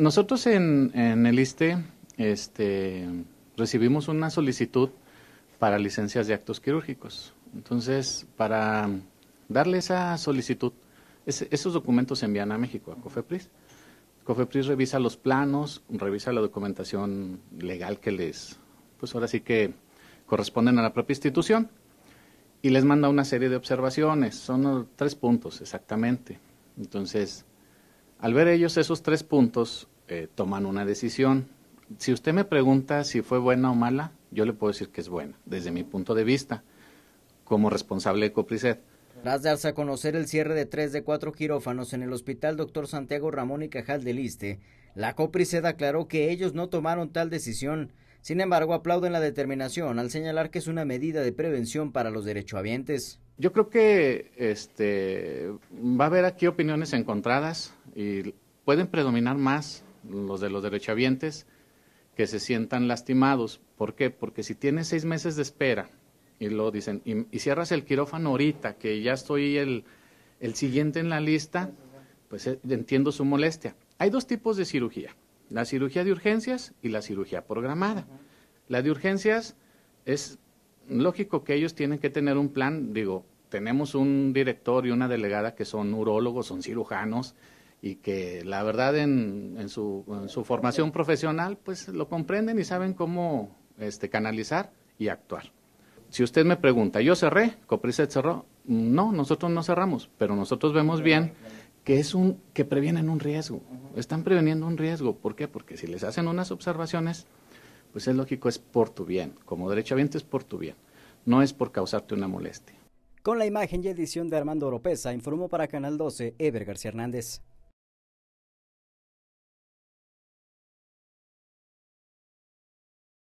nosotros en, el ISTE este, recibimos una solicitud para licencias de actos quirúrgicos. Entonces, para darle esa solicitud, esos documentos se envían a México, a COFEPRIS. COFEPRIS revisa los planos, revisa la documentación legal que les, pues ahora sí que corresponden a la propia institución y les manda una serie de observaciones. Son uh, tres puntos exactamente. Entonces, al ver ellos esos tres puntos, eh, toman una decisión. Si usted me pregunta si fue buena o mala, yo le puedo decir que es buena, desde mi punto de vista, como responsable de Copricet. Tras darse a conocer el cierre de tres de cuatro quirófanos en el Hospital Dr. Santiago Ramón y Cajal del Liste, la Copriced aclaró que ellos no tomaron tal decisión. Sin embargo, aplauden la determinación al señalar que es una medida de prevención para los derechohabientes. Yo creo que este, va a haber aquí opiniones encontradas y pueden predominar más los de los derechavientes que se sientan lastimados. ¿Por qué? Porque si tienes seis meses de espera y lo dicen, y, cierras el quirófano ahorita, que ya estoy el, el siguiente en la lista, pues eh, entiendo su molestia. Hay dos tipos de cirugía, la cirugía de urgencias y la cirugía programada. La de urgencias es lógico que ellos tienen que tener un plan, digo, tenemos un director y una delegada que son urólogos, son cirujanos, y que la verdad en, su, formación profesional pues lo comprenden y saben cómo este, canalizar y actuar. Si usted me pregunta, ¿yo cerré? ¿Copriset cerró? No, nosotros no cerramos, pero nosotros vemos bien que es un que previenen un riesgo. Están preveniendo un riesgo, ¿por qué? Porque si les hacen unas observaciones, pues es lógico, es por tu bien, como derechohabiente es por tu bien, no es por causarte una molestia. Con la imagen y edición de Armando Oropesa, informó para Canal 12 Ever García Hernández.